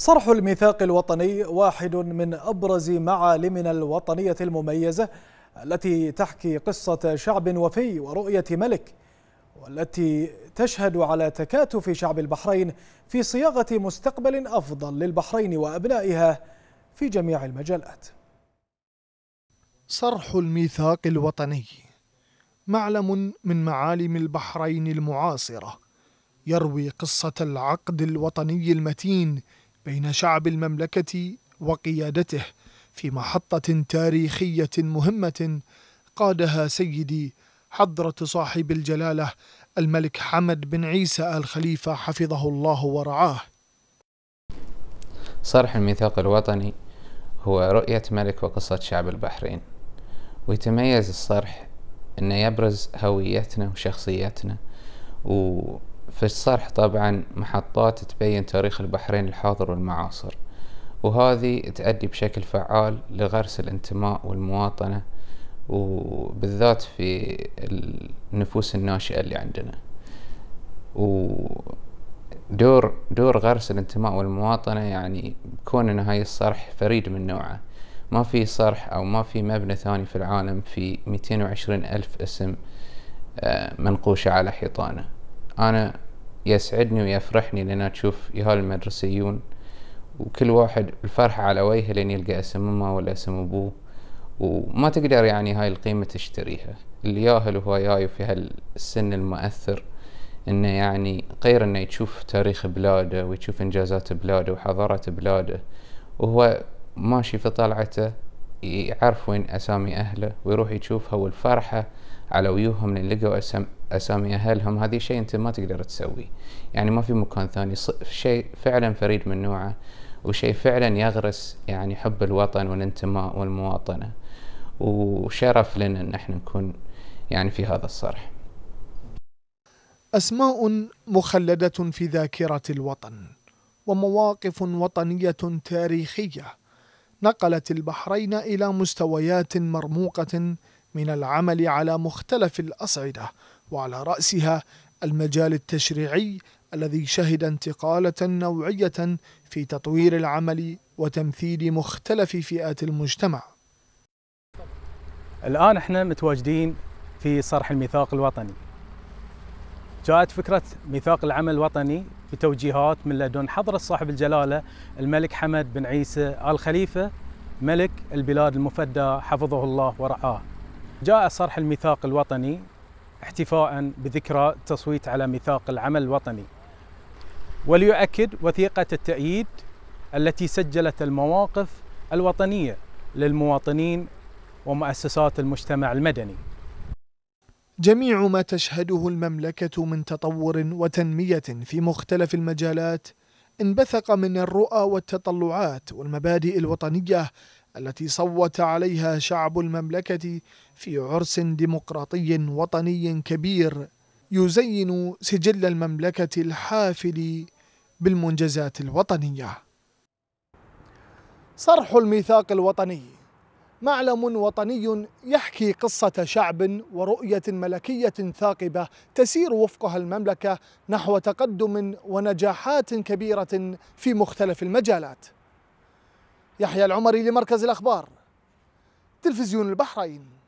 صرح الميثاق الوطني واحد من أبرز معالمنا الوطنية المميزة التي تحكي قصة شعب وفي ورؤية ملك والتي تشهد على تكاتف شعب البحرين في صياغة مستقبل أفضل للبحرين وأبنائها في جميع المجالات صرح الميثاق الوطني معلم من معالم البحرين المعاصرة يروي قصة العقد الوطني المتين بين شعب المملكة وقيادته في محطة تاريخية مهمة قادها سيدي حضرة صاحب الجلالة الملك حمد بن عيسى آل خليفة حفظه الله ورعاه. صرح الميثاق الوطني هو رؤية ملك وقصة شعب البحرين ويتميز الصرح أنه يبرز هويتنا وشخصيتنا و في الصرح طبعا محطات تبين تاريخ البحرين الحاضر والمعاصر وهذه تؤدي بشكل فعال لغرس الانتماء والمواطنة وبالذات في النفوس الناشئة اللي عندنا ودور دور غرس الانتماء والمواطنة يعني بكون ان هاي الصرح فريد من نوعه ما في صرح او ما في مبنى ثاني في العالم في 220 الف اسم آه، منقوشة على حيطانه أنا يسعدني ويفرحني لأن أشوف يهال المدرسيون وكل واحد الفرحة على وجهه لأن يلقى اسم أمه ولا اسم أبوه وما تقدر يعني هاي القيمة تشتريها اللي ياهل وهو جاي في هالسن المؤثر انه يعني غير انه يشوف تاريخ بلاده ويشوف انجازات بلاده وحضارة بلاده وهو ماشي في طلعته يعرف وين اسامي اهله ويروح يشوفها والفرحه على وجوههم اللي لقوا أسم اسامي اهلهم هذه شيء انت ما تقدر تسويه يعني ما في مكان ثاني شيء فعلا فريد من نوعه وشيء فعلا يغرس يعني حب الوطن والانتماء والمواطنه وشرف لنا ان احنا نكون يعني في هذا الصرح اسماء مخلده في ذاكره الوطن ومواقف وطنيه تاريخيه نقلت البحرين إلى مستويات مرموقة من العمل على مختلف الأصعدة وعلى رأسها المجال التشريعي الذي شهد انتقالة نوعية في تطوير العمل وتمثيل مختلف فئات المجتمع الآن احنا متواجدين في صرح الميثاق الوطني جاءت فكرة ميثاق العمل الوطني بتوجيهات من لدن حضرة صاحب الجلالة الملك حمد بن عيسى آل خليفة ملك البلاد المفدى حفظه الله ورعاه جاء صرح الميثاق الوطني احتفاء بذكرى التصويت على ميثاق العمل الوطني وليؤكد وثيقة التأييد التي سجلت المواقف الوطنية للمواطنين ومؤسسات المجتمع المدني جميع ما تشهده المملكة من تطور وتنمية في مختلف المجالات انبثق من الرؤى والتطلعات والمبادئ الوطنية التي صوت عليها شعب المملكة في عرس ديمقراطي وطني كبير يزين سجل المملكة الحافل بالمنجزات الوطنية. صرح الميثاق الوطني معلم وطني يحكي قصة شعب ورؤية ملكية ثاقبة تسير وفقها المملكة نحو تقدم ونجاحات كبيرة في مختلف المجالات. يحيى العمري لمركز الأخبار تلفزيون البحرين